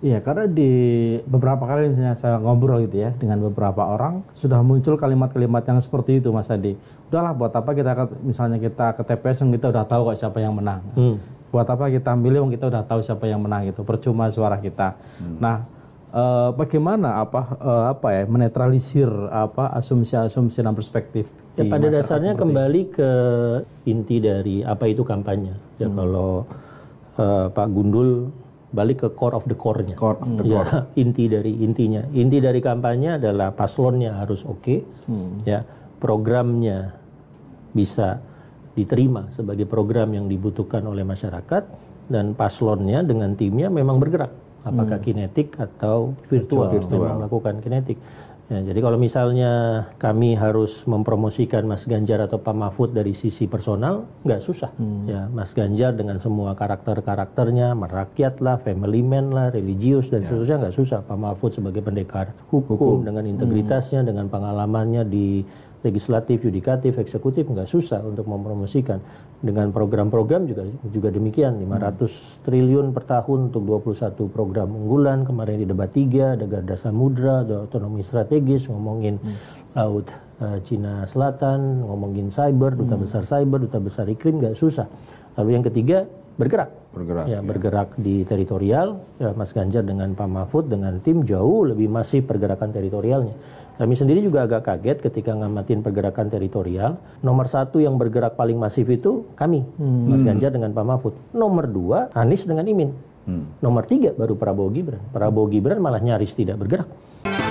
Iya, karena di beberapa kali misalnya saya ngobrol gitu ya dengan beberapa orang sudah muncul kalimat-kalimat yang seperti itu Mas Adi. Udahlah buat apa kita misalnya kita ke TPS yang kita udah tahu kok siapa yang menang. Hmm. Buat apa kita milih yang kita udah tahu siapa yang menang itu percuma suara kita. Hmm. Nah, eh, bagaimana apa eh, apa ya menetralisir apa asumsi-asumsi dan perspektif? Ya, pada dasarnya kembali ke inti dari apa itu kampanye. Ya hmm. kalau eh, Pak Gundul balik ke core of the core-nya. Core of the ya, core. Ya, inti dari intinya. Inti dari kampanye adalah paslonnya harus oke, okay, hmm. ya programnya bisa diterima sebagai program yang dibutuhkan oleh masyarakat dan paslonnya dengan timnya memang bergerak apakah hmm. kinetik atau virtual, virtual. memang lakukan kinetik. Ya, jadi kalau misalnya kami harus mempromosikan Mas Ganjar atau Pak Mahfud dari sisi personal, nggak susah. Hmm. Ya, Mas Ganjar dengan semua karakter-karakternya, merakyat lah, family man lah, religius dan ya. seterusnya nggak susah. Pak Mahfud sebagai pendekar hukum, hukum. dengan integritasnya, hmm. dengan pengalamannya di legislatif, yudikatif, eksekutif nggak susah untuk mempromosikan. Dengan program-program juga juga demikian, 500 hmm. triliun per tahun untuk 21 program unggulan, kemarin di debat 3 ada Garda Samudra, ada otonomi strategis ngomongin hmm. laut uh, Cina Selatan, ngomongin cyber, duta hmm. besar cyber, duta besar iklim nggak susah. Lalu yang ketiga bergerak bergerak, ya, ya. bergerak di teritorial. Ya, Mas Ganjar dengan Pak Mahfud dengan tim jauh lebih masih pergerakan teritorialnya. Kami sendiri juga agak kaget ketika ngamatin pergerakan teritorial. Nomor satu yang bergerak paling masif itu kami, hmm. Mas hmm. Ganjar dengan Pak Mahfud. Nomor dua Anies dengan Imin. Hmm. Nomor tiga baru Prabowo Gibran. Prabowo Gibran malah nyaris tidak bergerak.